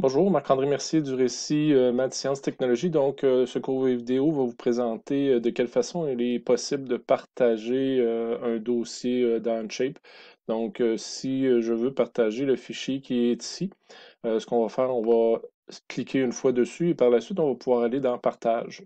Bonjour, Marc-André Mercier du récit euh, Sciences, Technologies. Donc, euh, ce cours vidéo va vous présenter euh, de quelle façon il est possible de partager euh, un dossier dans Unshape. Donc, si je veux partager le fichier qui est ici, ce qu'on va faire, on va cliquer une fois dessus et par la suite, on va pouvoir aller dans Partage.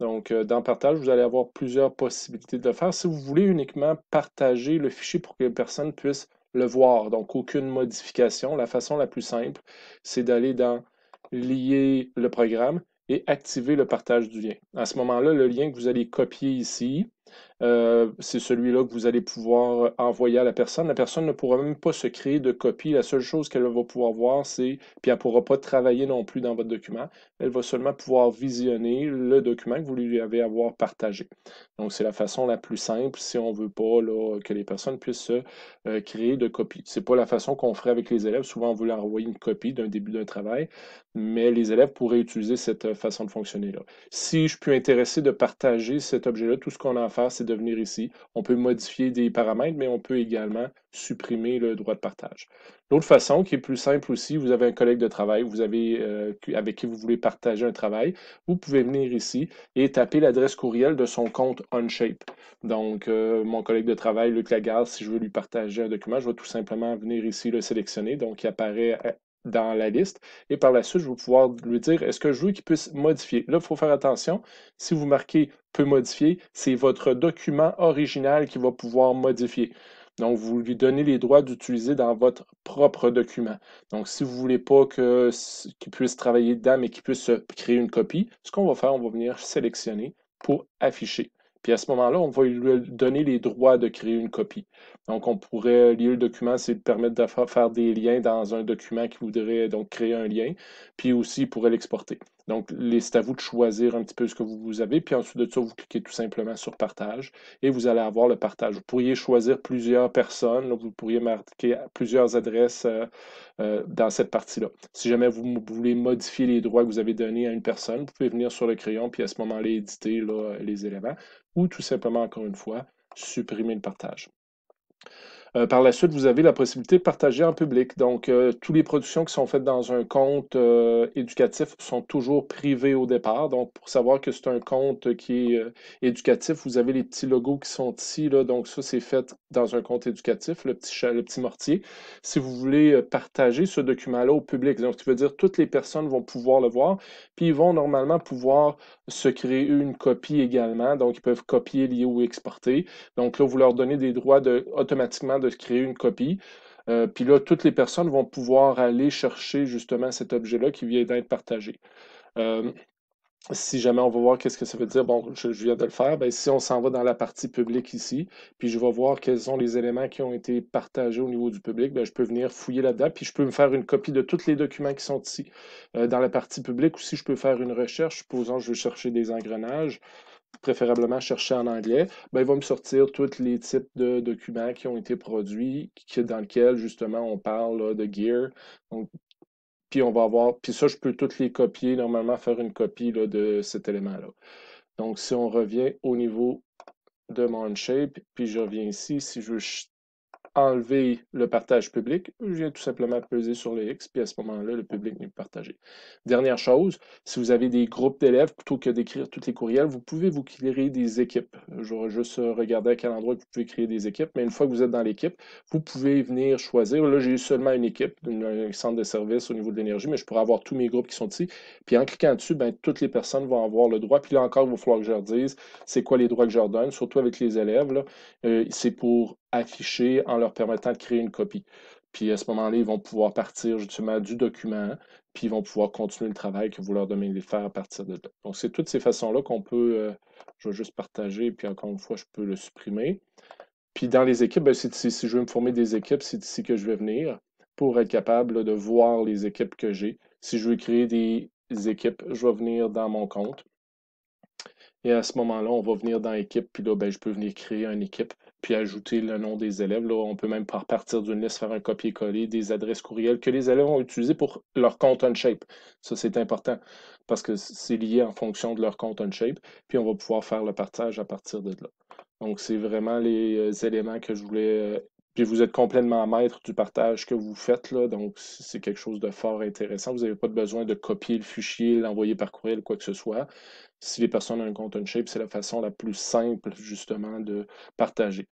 Donc, dans Partage, vous allez avoir plusieurs possibilités de le faire. Si vous voulez uniquement partager le fichier pour que les personnes puissent le voir. Donc, aucune modification. La façon la plus simple, c'est d'aller dans lier le programme et activer le partage du lien. À ce moment-là, le lien que vous allez copier ici, euh, c'est celui-là que vous allez pouvoir envoyer à la personne. La personne ne pourra même pas se créer de copie. La seule chose qu'elle va pouvoir voir, c'est, puis elle ne pourra pas travailler non plus dans votre document. Elle va seulement pouvoir visionner le document que vous lui avez avoir partagé. Donc, c'est la façon la plus simple si on ne veut pas que les personnes puissent se euh, créer de copie. Ce n'est pas la façon qu'on ferait avec les élèves. Souvent, on veut leur envoyer une copie d'un début d'un travail, mais les élèves pourraient utiliser cette euh, façon de fonctionner-là. Si je puis intéresser de partager cet objet-là, tout ce qu'on a à faire, c'est de venir ici. On peut modifier des paramètres, mais on peut également supprimer le droit de partage. L'autre façon, qui est plus simple aussi, vous avez un collègue de travail, vous avez euh, avec qui vous voulez partager un travail, vous pouvez venir ici et taper l'adresse courriel de son compte OnShape. Donc, euh, mon collègue de travail, Luc Lagarde, si je veux lui partager un document, je vais tout simplement venir ici le sélectionner. Donc, il apparaît euh, dans la liste. Et par la suite, je vais pouvoir lui dire est-ce que je veux qu'il puisse modifier. Là, il faut faire attention. Si vous marquez peut modifier, c'est votre document original qui va pouvoir modifier. Donc, vous lui donnez les droits d'utiliser dans votre propre document. Donc, si vous ne voulez pas qu'il puisse travailler dedans, mais qu'il puisse créer une copie, ce qu'on va faire, on va venir sélectionner pour afficher. Puis à ce moment-là, on va lui donner les droits de créer une copie. Donc, on pourrait lier le document, c'est de permettre de faire des liens dans un document qui voudrait donc créer un lien, puis aussi il pourrait l'exporter. Donc, c'est à vous de choisir un petit peu ce que vous, avez, puis ensuite de ça, vous cliquez tout simplement sur partage et vous allez avoir le partage. Vous pourriez choisir plusieurs personnes, vous pourriez marquer plusieurs adresses euh, euh, dans cette partie-là. Si jamais vous, voulez modifier les droits que vous avez donnés à une personne, vous pouvez venir sur le crayon, puis à ce moment-là, éditer les éléments, ou tout simplement, encore une fois, supprimer le partage. Euh, par la suite, vous avez la possibilité de partager en public. Donc, euh, tous toutes les productions qui sont faites dans un compte euh, éducatif sont toujours privées au départ. Donc, pour savoir que c'est un compte qui est éducatif, vous avez les petits logos qui sont ici. Là. Donc, ça, c'est fait dans un compte éducatif, le petit, le petit mortier. Si vous voulez partager ce document-là au public, donc, ce qui veut dire toutes les personnes vont pouvoir le voir, puis ils vont normalement pouvoir se créer une copie également. Donc, ils peuvent copier, lier ou exporter. Donc, là, vous leur donnez des droits de, automatiquement de de créer une copie. Euh, puis là, toutes les personnes vont pouvoir aller chercher justement cet objet-là qui vient d'être partagé. Euh, si jamais on va voir qu'est-ce que ça veut dire, bon, je, viens de le faire, ben, si on s'en va dans la partie publique ici, puis je vais voir quels sont les éléments qui ont été partagés au niveau du public, ben, je peux venir fouiller là-dedans, puis je peux me faire une copie de tous les documents qui sont ici. Euh, dans la partie publique ou si je peux faire une recherche, supposons que je veux chercher des engrenages, préférablement chercher en anglais, ben, il va me sortir tous les types de documents qui ont été produits, qui, dans lesquels justement on parle de gear. puis on va avoir, puis ça, je peux toutes les copier, normalement faire une copie de cet élément-là. Donc, si on revient au niveau de mon shape, puis je reviens ici, si je veux enlever le partage public, je viens tout simplement peser sur le X, puis à ce moment-là, le public n'est plus partagé. Dernière chose, si vous avez des groupes d'élèves, plutôt que d'écrire tous les courriels, vous pouvez vous créer des équipes. J'aurais juste regardé à quel endroit vous pouvez créer des équipes, mais une fois que vous êtes dans l'équipe, vous pouvez venir choisir. Là, j'ai seulement une équipe, un centre de service au niveau de l'énergie, mais je pourrais avoir tous mes groupes qui sont ici. Puis en cliquant dessus, ben, toutes les personnes vont avoir le droit. Puis là encore, il va falloir que je leur dise c'est quoi les droits que je leur donne, surtout avec les élèves. Euh, c'est pour affichés en leur permettant de créer une copie. Puis à ce moment-là, ils vont pouvoir partir justement du document, puis ils vont pouvoir continuer le travail que vous leur demandez de faire à partir de là. Donc, c'est toutes ces façons-là qu'on peut, euh, je vais juste partager, puis encore une fois, je peux le supprimer. Puis dans les équipes, c'est ben, si, je veux me former des équipes, c'est ici que je vais venir pour être capable de voir les équipes que j'ai. Si je veux créer des équipes, je vais venir dans mon compte. Et à ce moment-là, on va venir dans équipe, puis là, ben, je peux venir créer une équipe puis ajouter le nom des élèves. Là, on peut même par partir d'une liste faire un copier-coller des adresses courriel que les élèves ont utilisées pour leur compte shape Ça, c'est important parce que c'est lié en fonction de leur compte shape puis on va pouvoir faire le partage à partir de là. Donc, c'est vraiment les euh, éléments que je voulais euh, puis vous êtes complètement maître du partage que vous faites, là, donc c'est quelque chose de fort intéressant. Vous n'avez pas besoin de copier le fichier, l'envoyer par courriel, quoi que ce soit. Si les personnes ont un compte Shape c'est la façon la plus simple, justement, de partager.